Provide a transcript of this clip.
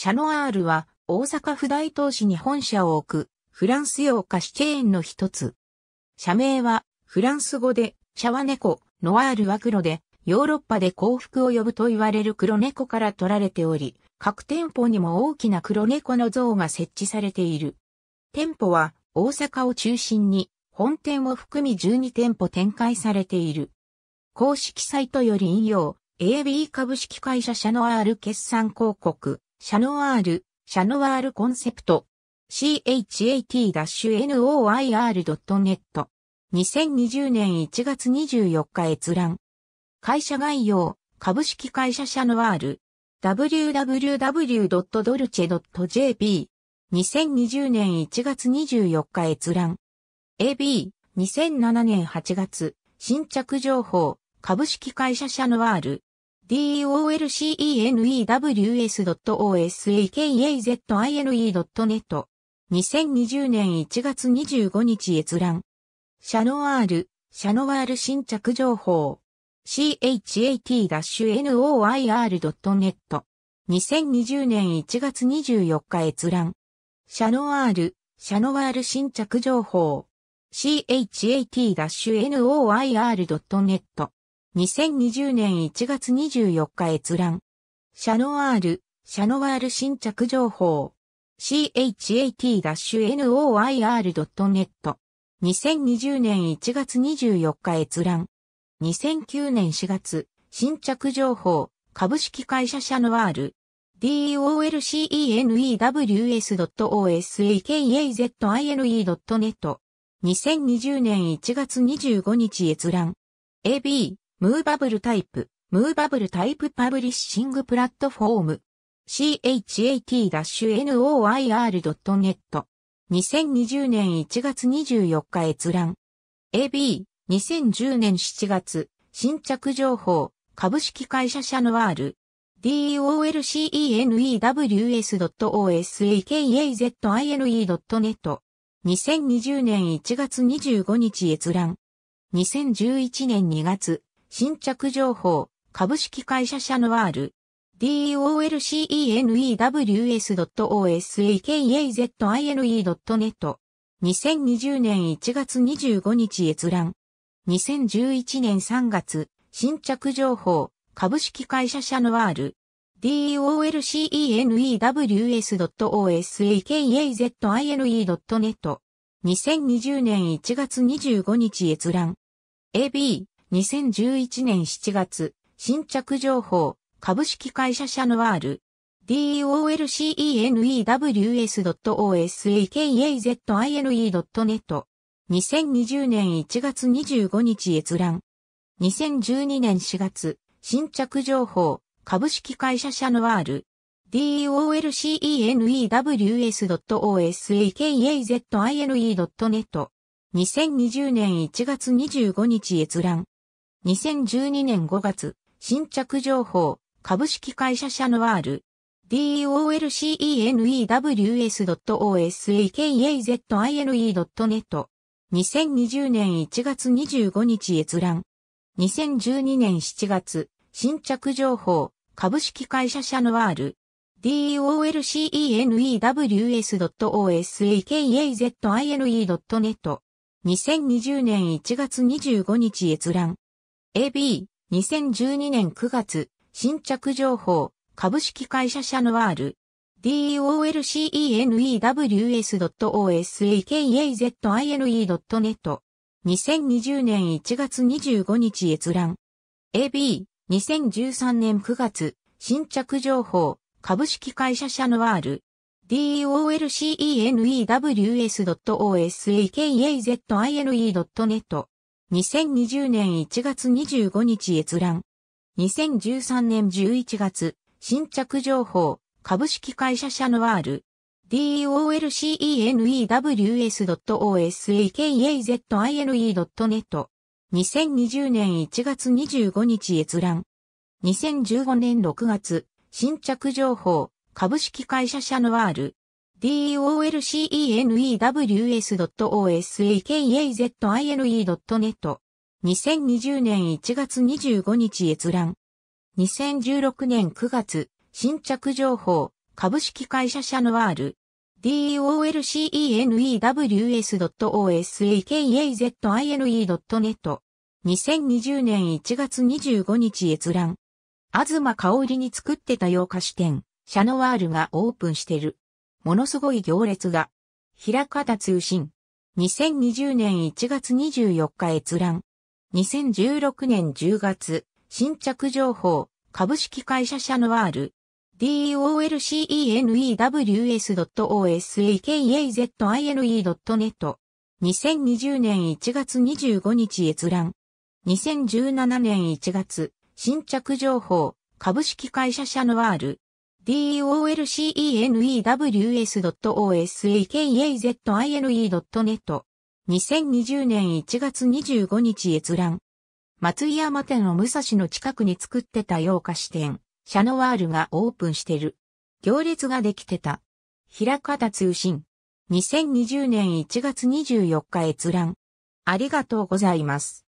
シャノアールは大阪府大東市に本社を置くフランス洋菓子チェーンの一つ。社名はフランス語でシャワネコ、ノアールは黒でヨーロッパで幸福を呼ぶと言われる黒猫から取られており、各店舗にも大きな黒猫の像が設置されている。店舗は大阪を中心に本店を含み12店舗展開されている。公式サイトより引用、AB 株式会社社のル決算広告。シャノワール、シャノワールコンセプト。chat-noir.net。2020年1月24日閲覧。会社概要、株式会社シャノワール。www.dolce.jp。2020年1月24日閲覧。AB、2007年8月、新着情報、株式会社シャノワール。dolcenews.osakazine.net 2020年1月25日閲覧。シャノワール、シャノワール新着情報。chat-noir.net 2020年1月24日閲覧。シャノワール、シャノワール新着情報。chat-noir.net 2020年1月24日閲覧。シャノワール、シャノワール新着情報。chat-noir.net。2020年1月24日閲覧。2009年4月、新着情報、株式会社シャノワール。dolcenews.osakazine.net。2020年1月25日閲覧。AB、ムーバブルタイプ、ムーバブルタイプパブリッシングプラットフォーム、chat-noir.net。2020年1月24日閲覧。AB、2010年7月、新着情報、株式会社社ノワール。dolcenews.osakazine.net。2020年1月25日閲覧。2011年2月、新着情報、株式会社シャノワール。dolcenews.osakazine.net 2020年1月25日閲覧。2011年3月、新着情報、株式会社シャノワール。dolcenews.osakazine.net 2020年1月25日閲覧。AB、2011年7月、新着情報、株式会社シャノワール、dolcenews.osakazine.net、2020年1月25日閲覧。2012年4月、新着情報、株式会社シャノワール、dolcenews.osakazine.net、2020年1月25日閲覧。2012年5月、新着情報、株式会社シャノワール、dolcenews.osakazine.net 2020年1月25日閲覧。2012年7月、新着情報、株式会社シャノワール、dolcenews.osakazine.net 2020年1月25日閲覧。AB、2012年9月、新着情報、株式会社社ノワール。dolcenews.osakazine.net。2020年1月25日閲覧。AB、2013年9月、新着情報、株式会社社ノワール。dolcenews.osakazine.net。2020年1月25日閲覧。2013年11月、新着情報、株式会社シャノワール。dolcenews.osakazine.net。2020年1月25日閲覧。2015年6月、新着情報、株式会社シャノワール。dolcenews.osakazine.net 2020年1月25日閲覧2016年9月新着情報株式会社社ノワール dolcenews.osakazine.net 2020年1月25日閲覧東香織に作ってた洋菓子店シャノワールがオープンしてるものすごい行列が。平方通信。2020年1月24日閲覧。2016年10月、新着情報、株式会社シャノワール。dolcenews.osakazine.net。2020年1月25日閲覧。2017年1月、新着情報、株式会社シャノワール。dolcenewws.osakazine.net 2020年1月25日閲覧。松井山店の武蔵の近くに作ってた洋菓子店、シャノワールがオープンしてる。行列ができてた。平方通信。2020年1月24日閲覧。ありがとうございます。